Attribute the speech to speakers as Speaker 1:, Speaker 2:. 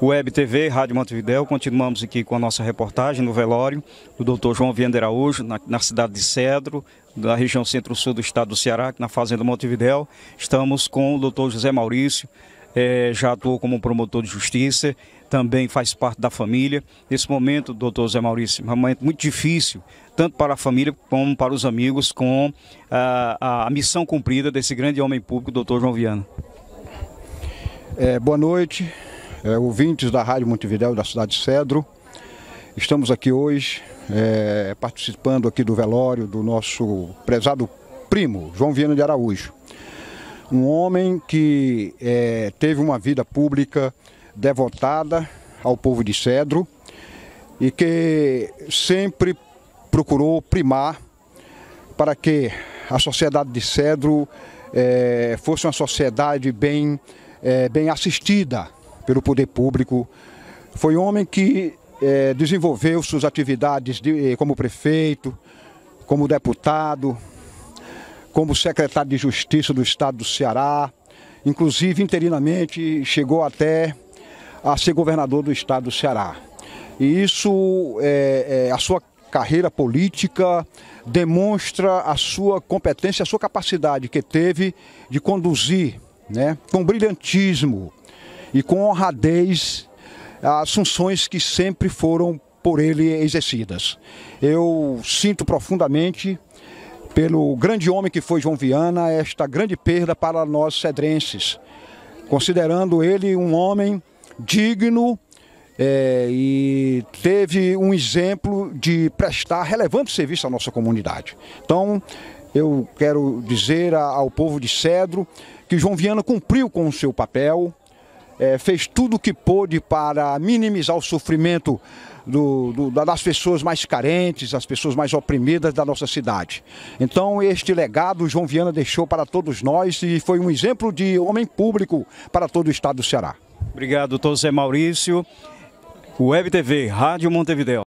Speaker 1: Web TV, Rádio Montevidéu, continuamos aqui com a nossa reportagem no velório do doutor João Viana Araújo, na, na, cidade de Cedro, da região centro-sul do estado do Ceará, na fazenda Montevidéu. Estamos com o doutor José Maurício, eh, já atuou como promotor de justiça, também faz parte da família. Nesse momento, doutor José Maurício, é um momento muito difícil, tanto para a família como para os amigos, com ah, a, a missão cumprida desse grande homem público, doutor João Viana.
Speaker 2: É, boa noite, é, ouvintes da Rádio Montevidéu da cidade de Cedro. Estamos aqui hoje é, participando aqui do velório do nosso prezado primo, João Viana de Araújo. Um homem que é, teve uma vida pública devotada ao povo de Cedro e que sempre procurou primar para que a sociedade de Cedro é, fosse uma sociedade bem, é, bem assistida, pelo poder público. Foi um homem que é, desenvolveu suas atividades de, eh, como prefeito, como deputado, como secretário de Justiça do Estado do Ceará, inclusive interinamente chegou até a ser governador do Estado do Ceará. E isso, é, é, a sua carreira política demonstra a sua competência, a sua capacidade que teve de conduzir né, com brilhantismo e com honradez as funções que sempre foram por ele exercidas. Eu sinto profundamente pelo grande homem que foi João Viana esta grande perda para nós cedrenses, considerando ele um homem digno é, e teve um exemplo de prestar relevante serviço à nossa comunidade. Então, eu quero dizer ao povo de Cedro que João Viana cumpriu com o seu papel, é, fez tudo o que pôde para minimizar o sofrimento do, do, das pessoas mais carentes, as pessoas mais oprimidas da nossa cidade. Então, este legado João Viana deixou para todos nós e foi um exemplo de homem público para todo o estado do Ceará.
Speaker 1: Obrigado, doutor Zé Maurício. Web TV, Rádio Montevideo.